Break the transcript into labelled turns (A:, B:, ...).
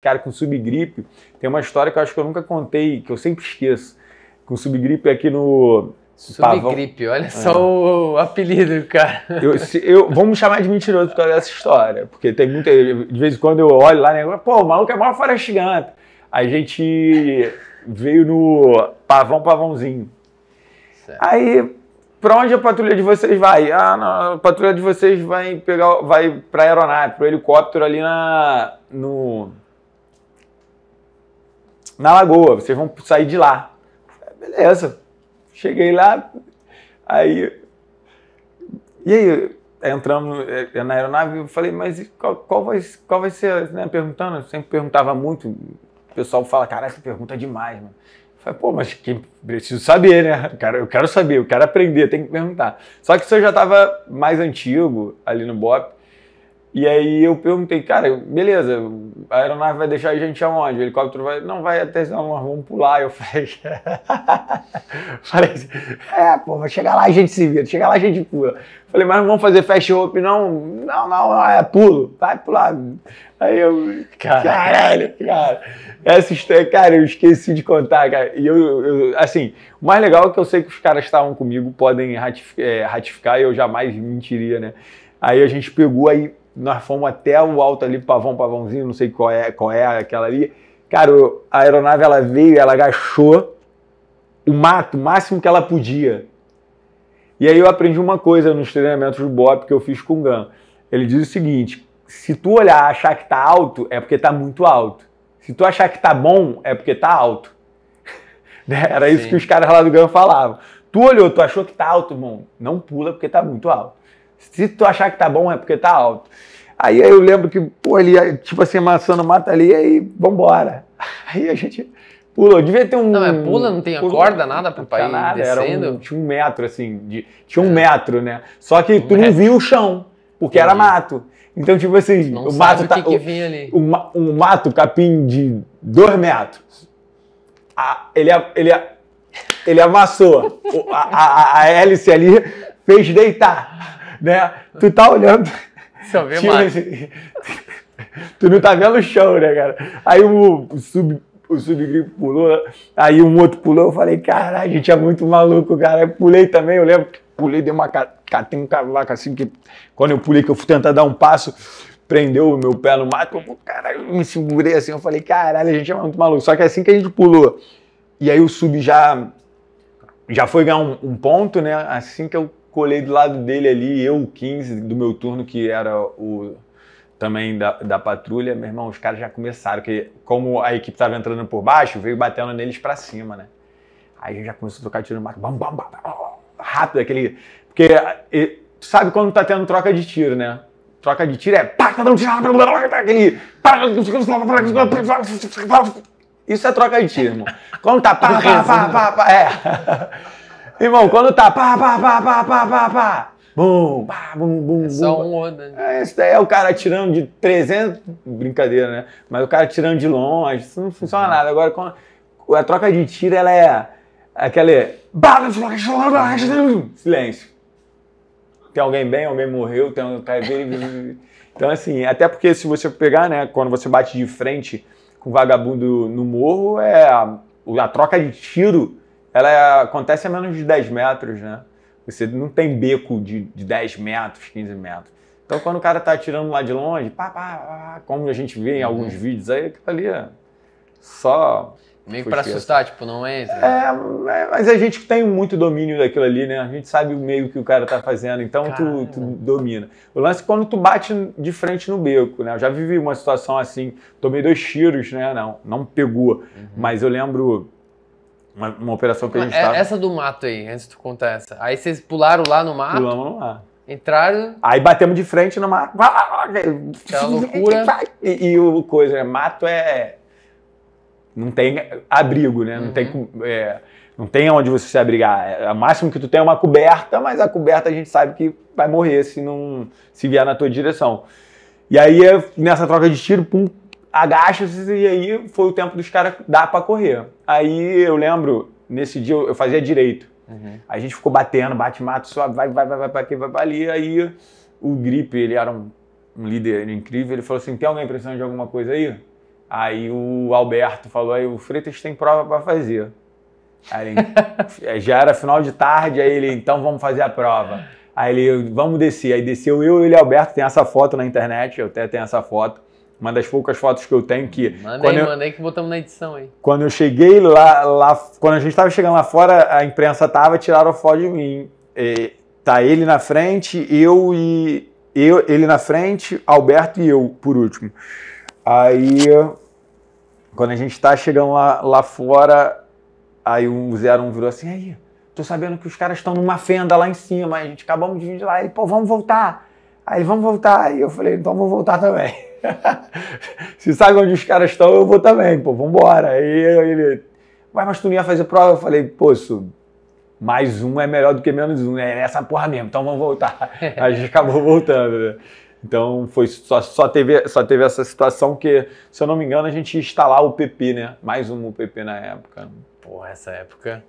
A: Cara, com subgripe, tem uma história que eu acho que eu nunca contei, que eu sempre esqueço. Com subgripe aqui no. Subgripe, olha é. só o apelido, cara. Eu, se, eu, vamos chamar de mentiroso por causa dessa história, porque tem muita. De vez em quando eu olho lá, né? Pô, o maluco é maior Forest Gump. A gente veio no Pavão Pavãozinho. Certo. Aí, pra onde a patrulha de vocês vai? Ah, não, a patrulha de vocês vai pegar, vai pra aeronave, pro helicóptero ali na, no, na lagoa, vocês vão sair de lá. Beleza. Cheguei lá, aí. E aí, entramos eh, na aeronave eu falei, mas qual, qual, vai, qual vai ser? Né? Perguntando, eu sempre perguntava muito. O pessoal fala, cara, essa pergunta é demais, mano. Eu falei, pô, mas quem preciso saber, né? Cara, eu quero saber, eu quero aprender, tem que perguntar. Só que o senhor já estava mais antigo ali no BOP. E aí eu perguntei, cara, beleza, a aeronave vai deixar a gente aonde? O helicóptero vai, não, vai até, não, vamos pular. Eu falei, falei assim, é, pô, vai chegar lá a gente se vira, chegar lá a gente pula. Falei, mas não vamos fazer fast hope, não, não, não, é pulo, vai pular. Aí eu, caralho, cara, essa história, cara, eu esqueci de contar, cara. E eu, eu assim, o mais legal é que eu sei que os caras estavam comigo, podem ratificar, é, ratificar e eu jamais mentiria, né? Aí a gente pegou aí nós fomos até o alto ali, pavão, pavãozinho, não sei qual é, qual é aquela ali. Cara, a aeronave ela veio, ela agachou o mato, o máximo que ela podia. E aí eu aprendi uma coisa nos treinamentos do Bob que eu fiz com o Gun. Ele diz o seguinte: se tu olhar achar que tá alto, é porque tá muito alto. Se tu achar que tá bom, é porque tá alto. Né? Era Sim. isso que os caras lá do GAN falavam. Tu olhou, tu achou que tá alto, bom, Não pula porque tá muito alto. Se tu achar que tá bom, é porque tá alto. Aí eu lembro que, pô, ele, tipo assim, amassando mato ali, aí vambora. Aí a gente pulou. Devia ter um. Não, é pula, não tem a corda, nada pro país nada, descendo. Era um, tinha um metro, assim, de, tinha um é. metro, né? Só que um tu metro. não via o chão, porque era mato. Então, tipo assim, não o mato tá. Que, que ali. O, mato, capim de dois metros. A, ele, ele, ele amassou. a, a, a hélice ali fez deitar né? Tu tá olhando. Só vê tipo, mais. tu não tá vendo o chão, né, cara? Aí o, sub o subgripo pulou, aí um outro pulou, eu falei, caralho, a gente é muito maluco, cara. Eu pulei também, eu lembro que pulei, dei uma catei um cavaco assim, que quando eu pulei, que eu fui tentar dar um passo, prendeu o meu pé no mato, eu, caralho, eu me segurei assim, eu falei, caralho, a gente é muito maluco. Só que é assim que a gente pulou, e aí o sub já, já foi ganhar um, um ponto, né? Assim que eu colei do lado dele ali, eu, 15 do meu turno, que era o também da, da patrulha, meu irmão, os caras já começaram, que como a equipe estava entrando por baixo, veio batendo neles para cima, né? Aí a gente já começou a trocar tiro no marco, bam, bam, bam, rápido, aquele. Porque e, tu sabe quando tá tendo troca de tiro, né? Troca de tiro é pá, tá dando tiro, aquele. Isso é troca de tiro, irmão. Quando tá pá, pá, pá, pá, pá, é. Irmão, quando tá pá, pá, pá, pá, pá, pá, pá, bum, pá, bum, bum, é só um onda. Né? É, isso daí é o cara tirando de 300, brincadeira, né? Mas o cara tirando de longe, isso não funciona uhum. nada. Agora, quando a troca de tiro, ela é aquele silêncio. Tem alguém bem, alguém morreu, tem um cara Então, assim, até porque se você pegar, né, quando você bate de frente com vagabundo no morro, é a, a troca de tiro ela é, acontece a menos de 10 metros, né? Você não tem beco de, de 10 metros, 15 metros. Então, quando o cara tá atirando lá de longe, pá, pá, pá como a gente vê em alguns uhum. vídeos aí, aquilo ali é só. Meio que pra assustar, tipo, não entra. É, é, mas a gente tem muito domínio daquilo ali, né? A gente sabe o meio que o cara tá fazendo, então tu, tu domina. O lance é quando tu bate de frente no beco, né? Eu já vivi uma situação assim, tomei dois tiros, né? Não, não pegou. Uhum. Mas eu lembro uma, uma operação que a gente estava... É essa do mato aí, antes de tu contar essa. Aí vocês pularam lá no mato? Pulamos no mato. Entraram. Aí batemos de frente no mato. Aquela loucura. E, e o coisa, né? Mato é. Não tem abrigo, né? Uhum. Não tem. Uhum. É, não tem onde você se abrigar. É, o máximo que tu tem é uma coberta, mas a coberta a gente sabe que vai morrer se não se vier na tua direção. E aí, nessa troca de tiro, pum, agacha-se e aí foi o tempo dos caras dar para correr. Aí eu lembro, nesse dia eu fazia direito. Uhum. A gente ficou batendo, bate, mato, só vai, vai, vai, vai pra aqui, vai pra ali. Aí o Gripe, ele era um, um líder incrível, ele falou assim, tem alguém precisando de alguma coisa aí? Aí o Alberto falou, aí o Freitas tem prova para fazer. Aí ele, já era final de tarde, aí ele, então vamos fazer a prova. Aí ele, vamos descer. Aí desceu eu e ele Alberto, tem essa foto na internet, eu até tenho essa foto. Uma das poucas fotos que eu tenho que. Manda aí, manda aí que botamos na edição aí. Quando eu cheguei lá, lá quando a gente estava chegando lá fora, a imprensa tava, tiraram a foto de mim. E, tá ele na frente, eu e. Eu, ele na frente, Alberto e eu, por último. Aí, quando a gente está chegando lá, lá fora, aí um 01 virou assim: aí, tô sabendo que os caras estão numa fenda lá em cima, a gente acabamos de vir de lá, e pô, vamos voltar. Aí vamos voltar. E eu falei, então vou voltar também. Se sabe onde os caras estão, eu vou também, pô, vambora. E ele, vai mas tu não ia fazer prova? Eu falei, poço mais um é melhor do que menos um, É essa porra mesmo, então vamos voltar. a gente acabou voltando, né? Então foi só, só, teve, só teve essa situação que, se eu não me engano, a gente ia instalar o PP, né? Mais um PP na época. Pô, essa época.